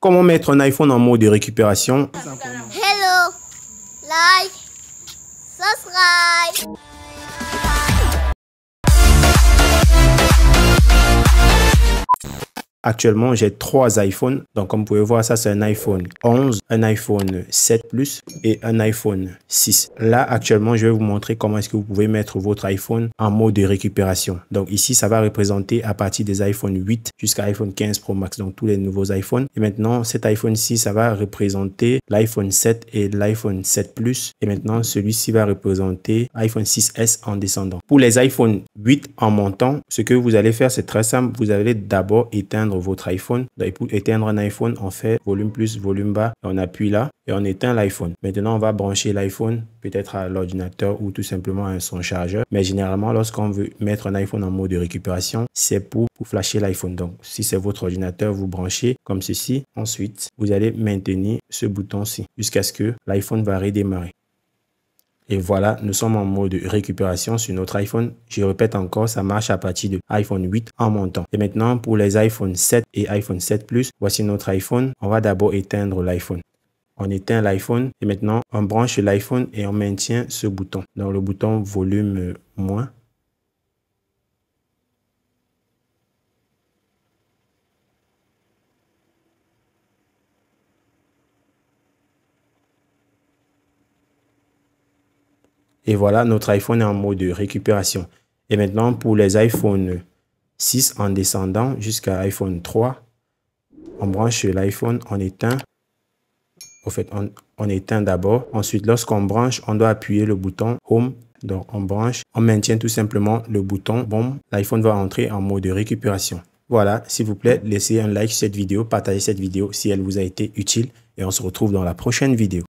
Comment mettre un iPhone en mode de récupération Hello, like, subscribe. Actuellement, j'ai trois iPhones. Donc, comme vous pouvez voir, ça, c'est un iPhone 11, un iPhone 7 Plus et un iPhone 6. Là, actuellement, je vais vous montrer comment est-ce que vous pouvez mettre votre iPhone en mode de récupération. Donc, ici, ça va représenter à partir des iPhone 8 jusqu'à iPhone 15 Pro Max. Donc, tous les nouveaux iPhones. Et maintenant, cet iPhone-ci, ça va représenter l'iPhone 7 et l'iPhone 7 Plus. Et maintenant, celui-ci va représenter iPhone 6S en descendant. Pour les iPhone 8 en montant, ce que vous allez faire, c'est très simple. Vous allez d'abord éteindre votre iPhone. Pour éteindre un iPhone, on fait volume plus, volume bas, et on appuie là et on éteint l'iPhone. Maintenant, on va brancher l'iPhone peut-être à l'ordinateur ou tout simplement à son chargeur. Mais généralement, lorsqu'on veut mettre un iPhone en mode de récupération, c'est pour, pour flasher l'iPhone. Donc, si c'est votre ordinateur, vous branchez comme ceci. Ensuite, vous allez maintenir ce bouton-ci jusqu'à ce que l'iPhone va redémarrer. Et voilà, nous sommes en mode récupération sur notre iPhone. Je répète encore, ça marche à partir de iPhone 8 en montant. Et maintenant, pour les iPhone 7 et iPhone 7 Plus, voici notre iPhone. On va d'abord éteindre l'iPhone. On éteint l'iPhone et maintenant on branche l'iPhone et on maintient ce bouton. Donc le bouton volume moins Et voilà, notre iPhone est en mode de récupération. Et maintenant, pour les iPhone 6 en descendant jusqu'à iPhone 3, on branche l'iPhone, on éteint. Au fait, on, on éteint d'abord. Ensuite, lorsqu'on branche, on doit appuyer le bouton Home. Donc, on branche, on maintient tout simplement le bouton Bon, L'iPhone va entrer en mode de récupération. Voilà, s'il vous plaît, laissez un like sur cette vidéo, partagez cette vidéo si elle vous a été utile et on se retrouve dans la prochaine vidéo.